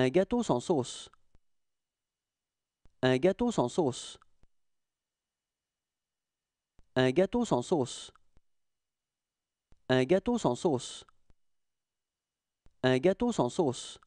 Un gâteau sans sauce. Un gâteau sans sauce. Un gâteau sans sauce. Un gâteau sans sauce. Un gâteau sans sauce.